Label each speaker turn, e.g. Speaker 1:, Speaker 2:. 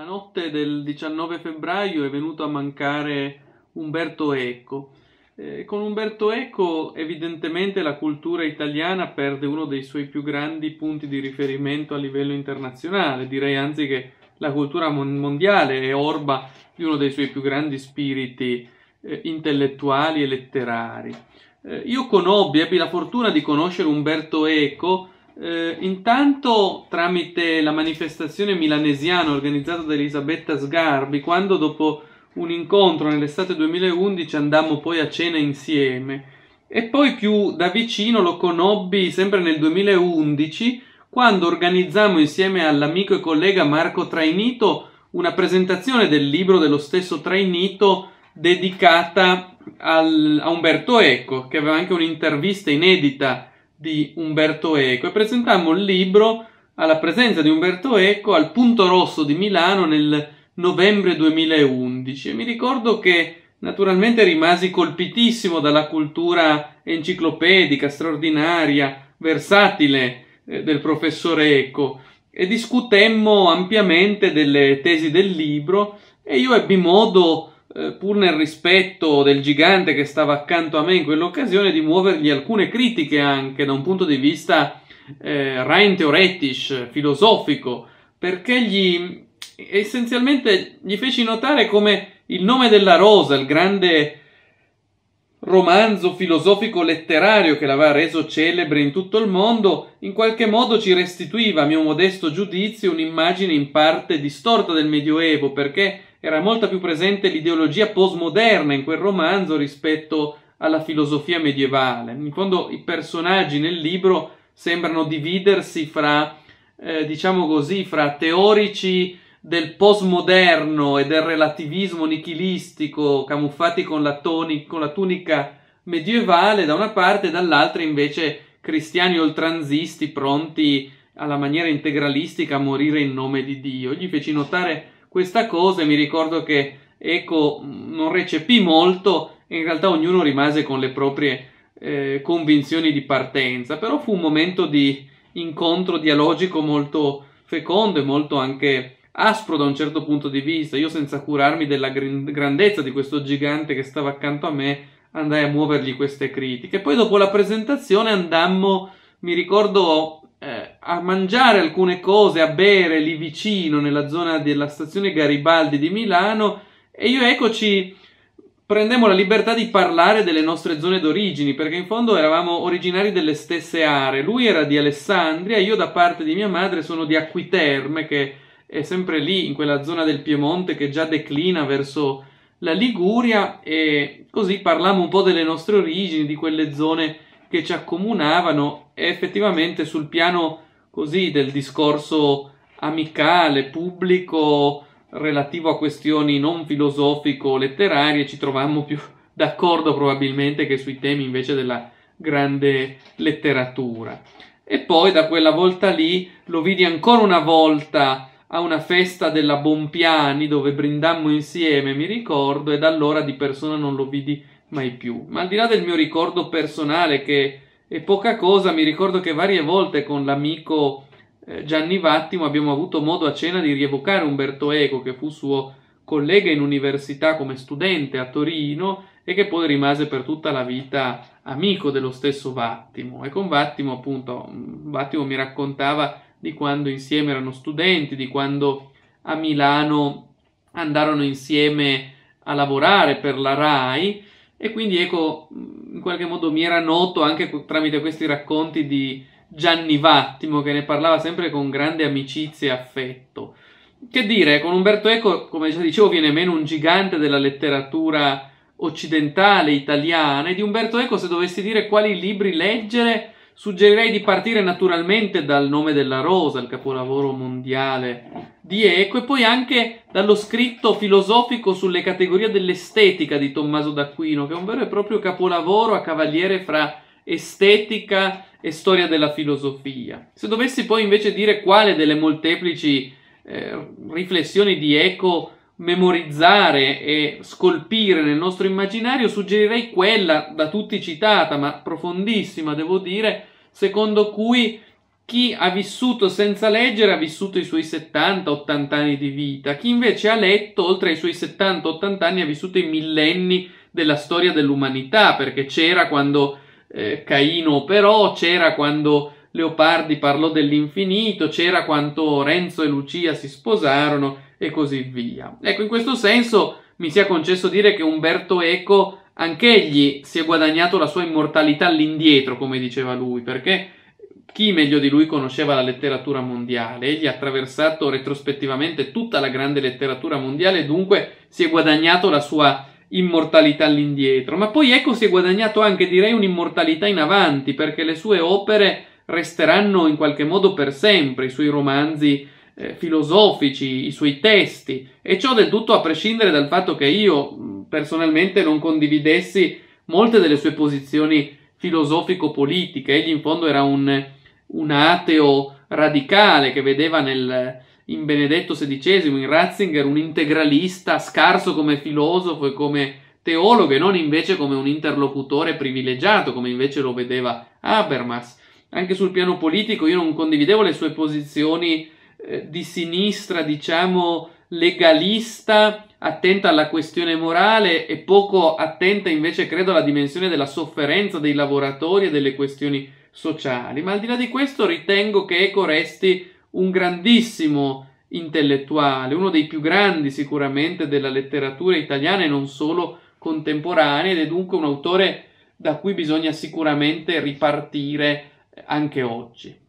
Speaker 1: La notte del 19 febbraio è venuto a mancare Umberto Eco. Eh, con Umberto Eco evidentemente la cultura italiana perde uno dei suoi più grandi punti di riferimento a livello internazionale, direi anzi che la cultura mondiale è orba di uno dei suoi più grandi spiriti eh, intellettuali e letterari. Eh, io conobbi, ebbi la fortuna di conoscere Umberto Eco eh, intanto tramite la manifestazione milanesiana organizzata da Elisabetta Sgarbi, quando dopo un incontro nell'estate 2011 andammo poi a cena insieme e poi più da vicino lo conobbi sempre nel 2011 quando organizzammo insieme all'amico e collega Marco Trainito una presentazione del libro dello stesso Trainito dedicata al, a Umberto Eco che aveva anche un'intervista inedita di Umberto Eco e presentammo il libro alla presenza di Umberto Eco al Punto Rosso di Milano nel novembre 2011 e mi ricordo che naturalmente rimasi colpitissimo dalla cultura enciclopedica, straordinaria, versatile eh, del professore Eco e discutemmo ampiamente delle tesi del libro e io ebbi modo di eh, pur nel rispetto del gigante che stava accanto a me in quell'occasione, di muovergli alcune critiche anche da un punto di vista eh, rein theoretisch, filosofico, perché gli essenzialmente gli feci notare come il nome della rosa, il grande romanzo filosofico letterario che l'aveva reso celebre in tutto il mondo, in qualche modo ci restituiva, a mio modesto giudizio, un'immagine in parte distorta del Medioevo, perché era molto più presente l'ideologia postmoderna in quel romanzo rispetto alla filosofia medievale. In fondo i personaggi nel libro sembrano dividersi fra, eh, diciamo così, fra teorici del postmoderno e del relativismo nichilistico camuffati con la, toni, con la tunica medievale da una parte e dall'altra invece cristiani oltranzisti pronti alla maniera integralistica a morire in nome di Dio. Gli feci notare questa cosa e mi ricordo che Eco non recepì molto e in realtà ognuno rimase con le proprie eh, convinzioni di partenza, però fu un momento di incontro dialogico molto fecondo e molto anche aspro da un certo punto di vista. Io, senza curarmi della grandezza di questo gigante che stava accanto a me, andai a muovergli queste critiche. Poi, dopo la presentazione, andammo, mi ricordo, eh, a mangiare alcune cose, a bere lì vicino, nella zona della stazione Garibaldi di Milano. E io, eccoci prendemmo la libertà di parlare delle nostre zone d'origine, perché in fondo eravamo originari delle stesse aree. Lui era di Alessandria, io da parte di mia madre sono di Acquiterme, che è sempre lì, in quella zona del Piemonte che già declina verso la Liguria e così parlammo un po' delle nostre origini, di quelle zone che ci accomunavano e effettivamente sul piano così del discorso amicale, pubblico, relativo a questioni non filosofico-letterarie, ci trovammo più d'accordo probabilmente che sui temi invece della grande letteratura. E poi da quella volta lì lo vidi ancora una volta a una festa della Bompiani dove brindammo insieme, mi ricordo, e da allora di persona non lo vidi mai più. Ma al di là del mio ricordo personale, che è poca cosa, mi ricordo che varie volte con l'amico eh, Gianni Vattimo abbiamo avuto modo a cena di rievocare Umberto Eco, che fu suo collega in università come studente a Torino e che poi rimase per tutta la vita amico dello stesso Vattimo. E con Vattimo, appunto, mm, Vattimo mi raccontava di quando insieme erano studenti, di quando a Milano andarono insieme a lavorare per la RAI e quindi ecco, in qualche modo mi era noto anche tramite questi racconti di Gianni Vattimo che ne parlava sempre con grande amicizia e affetto. Che dire, con Umberto Eco, come già dicevo, viene meno un gigante della letteratura occidentale, italiana, e di Umberto Eco se dovessi dire quali libri leggere, Suggerirei di partire naturalmente dal nome della rosa, il capolavoro mondiale di Eco, e poi anche dallo scritto filosofico sulle categorie dell'estetica di Tommaso d'Aquino, che è un vero e proprio capolavoro a cavaliere fra estetica e storia della filosofia. Se dovessi poi invece dire quale delle molteplici eh, riflessioni di Eco memorizzare e scolpire nel nostro immaginario, suggerirei quella da tutti citata, ma profondissima, devo dire, secondo cui chi ha vissuto senza leggere ha vissuto i suoi 70-80 anni di vita, chi invece ha letto oltre ai suoi 70-80 anni ha vissuto i millenni della storia dell'umanità, perché c'era quando eh, Caino operò, c'era quando Leopardi parlò dell'infinito, c'era quanto Renzo e Lucia si sposarono e così via. Ecco, in questo senso mi sia concesso dire che Umberto Eco anch'egli si è guadagnato la sua immortalità all'indietro, come diceva lui, perché chi meglio di lui conosceva la letteratura mondiale? Egli ha attraversato retrospettivamente tutta la grande letteratura mondiale, dunque si è guadagnato la sua immortalità all'indietro, ma poi Eco si è guadagnato anche direi un'immortalità in avanti, perché le sue opere resteranno in qualche modo per sempre i suoi romanzi eh, filosofici, i suoi testi, e ciò del tutto a prescindere dal fatto che io mm, personalmente non condividessi molte delle sue posizioni filosofico-politiche. Egli in fondo era un, un ateo radicale che vedeva nel, in Benedetto XVI, in Ratzinger, un integralista scarso come filosofo e come teologo e non invece come un interlocutore privilegiato, come invece lo vedeva Habermas anche sul piano politico io non condividevo le sue posizioni eh, di sinistra, diciamo legalista, attenta alla questione morale e poco attenta invece credo alla dimensione della sofferenza dei lavoratori e delle questioni sociali, ma al di là di questo ritengo che Eco resti un grandissimo intellettuale, uno dei più grandi sicuramente della letteratura italiana e non solo contemporanea ed è dunque un autore da cui bisogna sicuramente ripartire anche oggi.